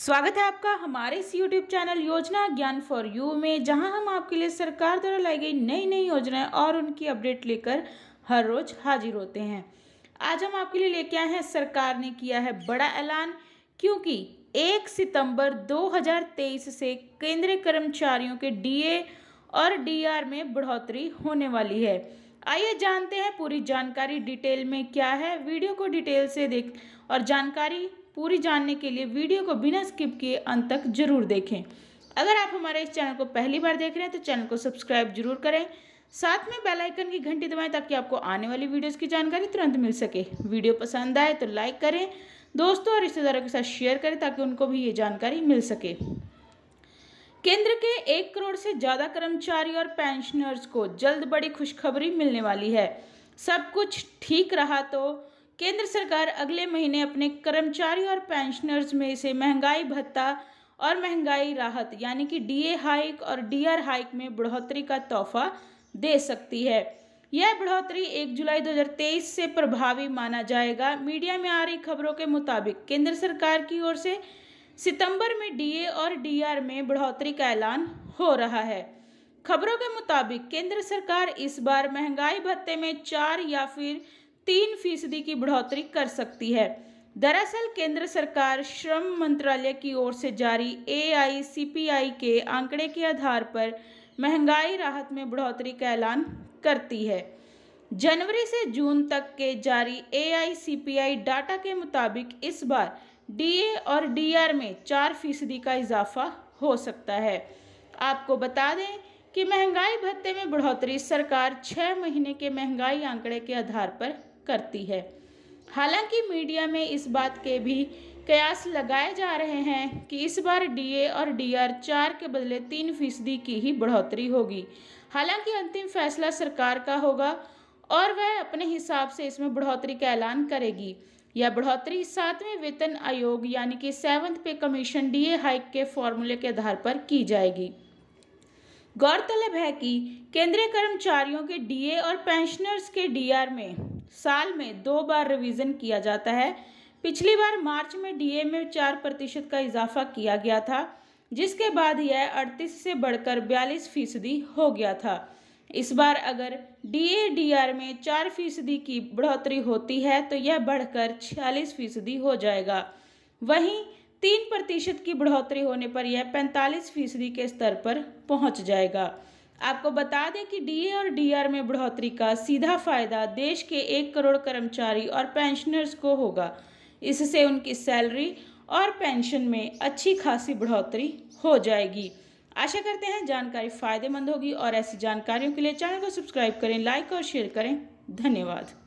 स्वागत है आपका हमारे इस YouTube चैनल योजना ज्ञान फॉर यू में जहां हम आपके लिए सरकार द्वारा लाई गई नई नई योजनाएं और उनकी अपडेट लेकर हर रोज हाजिर होते हैं आज हम आपके लिए लेके आए हैं सरकार ने किया है बड़ा ऐलान क्योंकि 1 सितंबर 2023 से केंद्रीय कर्मचारियों के डीए और डीआर में बढ़ोतरी होने वाली है आइए जानते हैं पूरी जानकारी डिटेल में क्या है वीडियो को डिटेल से देख और जानकारी पूरी जानने के लिए वीडियो को बिना स्किप किए अंत तक जरूर देखें अगर आप हमारे इस चैनल को पहली बार देख रहे हैं तो चैनल को सब्सक्राइब जरूर करें साथ में बेल आइकन की घंटी दबाएं ताकि आपको आने वाली वीडियोस की जानकारी तुरंत मिल सके वीडियो पसंद आए तो लाइक करें दोस्तों और रिश्तेदारों के साथ शेयर करें ताकि उनको भी ये जानकारी मिल सके केंद्र के एक करोड़ से ज़्यादा कर्मचारी और पेंशनर्स को जल्द बड़ी खुशखबरी मिलने वाली है सब कुछ ठीक रहा तो केंद्र सरकार अगले महीने अपने कर्मचारी और पेंशनर्स में से महंगाई भत्ता और महंगाई राहत यानी कि डीए हाइक और डीआर हाइक में बढ़ोतरी का तोहफा दे सकती है यह बढ़ोतरी 1 जुलाई 2023 से प्रभावी माना जाएगा मीडिया में आ रही खबरों के मुताबिक केंद्र सरकार की ओर से सितंबर में डीए और डीआर में बढ़ोतरी का ऐलान हो रहा है खबरों के मुताबिक केंद्र सरकार इस बार महंगाई भत्ते में चार या फिर तीन फीसदी की बढ़ोतरी कर सकती है दरअसल केंद्र सरकार श्रम मंत्रालय की ओर से जारी ए के आंकड़े के आधार पर महंगाई राहत में बढ़ोतरी का ऐलान करती है जनवरी से जून तक के जारी ए डाटा के मुताबिक इस बार डीए और डीआर में चार फीसदी का इजाफा हो सकता है आपको बता दें कि महंगाई भत्ते में बढ़ोतरी सरकार छः महीने के महंगाई आंकड़े के आधार पर करती है हालांकि मीडिया में इस बात के भी कयास लगाए जा रहे हैं कि इस बार डीए और डीआर चार के बदले तीन फीसदी की ही बढ़ोतरी होगी हालांकि अंतिम फैसला सरकार का होगा और वह अपने हिसाब से इसमें बढ़ोतरी का ऐलान करेगी यह बढ़ोतरी सातवें वेतन आयोग यानी कि सेवन्थ पे कमीशन डीए हाइक के फॉर्मूले के आधार पर की जाएगी गौरतलब है कि केंद्रीय कर्मचारियों के डीए और पेंशनर्स के डीआर में साल में दो बार रिवीजन किया जाता है पिछली बार मार्च में डीए में चार प्रतिशत का इजाफा किया गया था जिसके बाद यह अड़तीस से बढ़कर बयालीस फीसदी हो गया था इस बार अगर डीए डीआर में चार फीसदी की बढ़ोतरी होती है तो यह बढ़कर छियालीस फीसदी हो जाएगा वहीं तीन प्रतिशत की बढ़ोतरी होने पर यह पैंतालीस फीसदी के स्तर पर पहुंच जाएगा आपको बता दें कि डीए और डीआर में बढ़ोतरी का सीधा फायदा देश के एक करोड़ कर्मचारी और पेंशनर्स को होगा इससे उनकी सैलरी और पेंशन में अच्छी खासी बढ़ोतरी हो जाएगी आशा करते हैं जानकारी फायदेमंद होगी और ऐसी जानकारियों के लिए चैनल को सब्सक्राइब करें लाइक और शेयर करें धन्यवाद